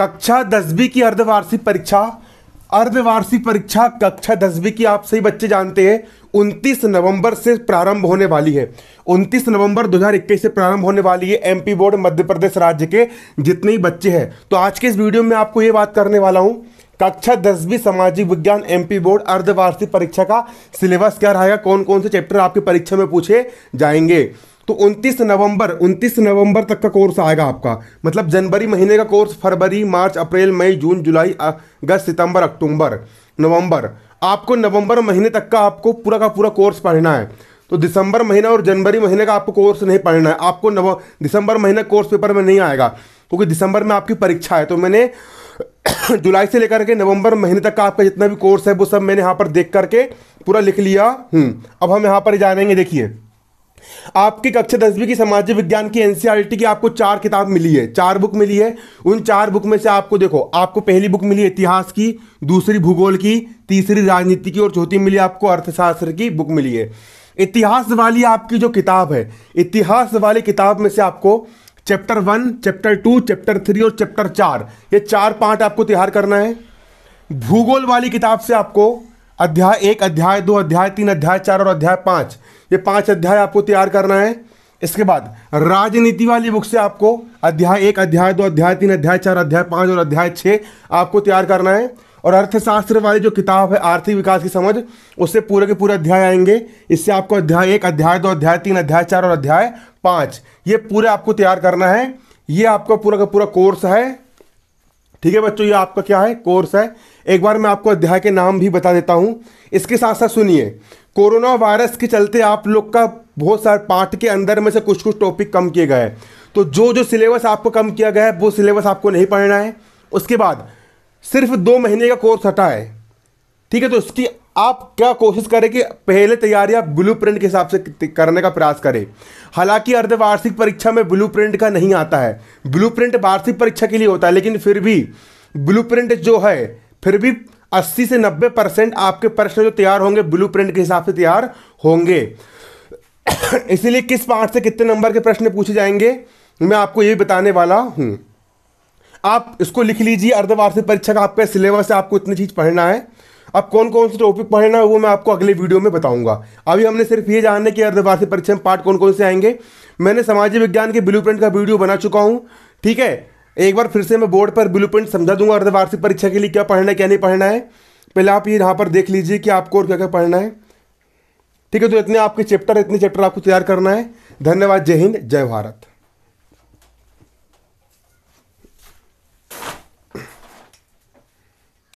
कक्षा दसवीं की अर्धवार्षिक परीक्षा अर्धवार्षिक परीक्षा कक्षा दसवीं की आप सही बच्चे जानते हैं उनतीस नवंबर से प्रारंभ होने वाली है उनतीस नवंबर 2021 से प्रारंभ होने वाली है एमपी बोर्ड मध्य प्रदेश राज्य के जितने ही बच्चे हैं तो आज के इस वीडियो में आपको ये बात करने वाला हूँ कक्षा दसवीं सामाजिक विज्ञान एमपी बोर्ड अर्धवार्षिक परीक्षा का सिलेबस क्या रहेगा कौन कौन से चैप्टर आपकी परीक्षा में पूछे जाएंगे तो 29 नवंबर 29 नवंबर तक का कोर्स आएगा आपका मतलब जनवरी महीने का कोर्स फरवरी मार्च अप्रैल मई जून जुलाई अगस्त सितंबर अक्टूबर नवंबर आपको नवंबर महीने तक का आपको पूरा का पूरा कोर्स पढ़ना है तो दिसंबर महीना और जनवरी महीने का आपको कोर्स नहीं पढ़ना है आपको नव दिसंबर महीने कोर्स पेपर में नहीं आएगा क्योंकि दिसंबर में आपकी परीक्षा है तो मैंने जुलाई से लेकर के नवंबर महीने तक का आपका जितना भी कोर्स है वो सब मैंने यहाँ पर देख करके पूरा लिख लिया हूँ अब हम यहाँ पर जानेंगे देखिए आपकी कक्षा दसवीं की सामाजिक विज्ञान की एनसीईआरटी e की आपको चार किताब मिली है चार बुक मिली है उन चार बुक में से आपको देखो आपको पहली बुक मिली इतिहास की दूसरी भूगोल की तीसरी राजनीति की और चौथी मिली आपको अर्थशास्त्र की बुक मिली है इतिहास वाली आपकी जो किताब है इतिहास वाली किताब में से आपको chapter one chapter two chapter three और चैप्टर चार ये चार पार्ट आपको तैयार करना है भूगोल वाली किताब से आपको अध्याय एक अध्याय दो अध्याय तीन अध्याय चार और अध्याय पाँच ये पाँच अध्याय आपको तैयार करना है इसके बाद राजनीति वाली बुक से आपको अध्याय एक अध्याय दो अध्याय तीन अध्याय चार अध्याय पाँच और अध्याय छः आपको तैयार करना है और अर्थशास्त्र वाली जो किताब है आर्थिक विकास की समझ उससे पूरे के पूरे अध्याय आएंगे इससे आपको अध्याय एक अध्याय दो अध्याय तीन अध्याय चार और अध्याय पाँच ये पूरे आपको तैयार करना है ये आपका पूरा का पूरा कोर्स है ठीक है बच्चों ये आपका क्या है कोर्स है एक बार मैं आपको अध्याय के नाम भी बता देता हूँ इसके साथ साथ सुनिए कोरोना वायरस के चलते आप लोग का बहुत सारे पाठ के अंदर में से कुछ कुछ टॉपिक कम किए गए तो जो जो सिलेबस आपको कम किया गया है वो सिलेबस आपको नहीं पढ़ना है उसके बाद सिर्फ दो महीने का कोर्स हटा है ठीक है तो उसकी आप क्या कोशिश करें कि पहले तैयारियां ब्लू प्रिंट के हिसाब से करने का प्रयास करें हालांकि अर्धवार्षिक परीक्षा में ब्लू प्रिंट का नहीं आता है ब्लू प्रिंट वार्षिक परीक्षा के लिए होता है लेकिन फिर भी ब्लू प्रिंट जो है फिर भी 80 से 90 परसेंट आपके प्रश्न जो तैयार होंगे ब्लू प्रिंट के हिसाब से तैयार होंगे इसीलिए किस पार्ट से कितने नंबर के प्रश्न पूछे जाएंगे मैं आपको ये बताने वाला हूँ आप इसको लिख लीजिए अर्धवार्षिक परीक्षा का आपका सिलेबस है आपको इतनी चीज़ पढ़ना है अब कौन कौन से टॉपिक पढ़ना है वो मैं आपको अगले वीडियो में बताऊंगा अभी हमने सिर्फ ये जानने की अर्धवार्षिक परीक्षा में पार्ट कौन कौन से आएंगे मैंने सामाजिक विज्ञान के ब्लू का वीडियो बना चुका हूँ ठीक है एक बार फिर से मैं बोर्ड पर ब्लू समझा दूंगा अर्धवार्षिक परीक्षा के लिए क्या पढ़ना है क्या नहीं पढ़ना है पहले आप ये यहाँ पर देख लीजिए कि आपको और क्या क्या पढ़ना है ठीक है तो इतने आपके चैप्टर इतने चैप्टर आपको तैयार करना है धन्यवाद जय हिंद जय भारत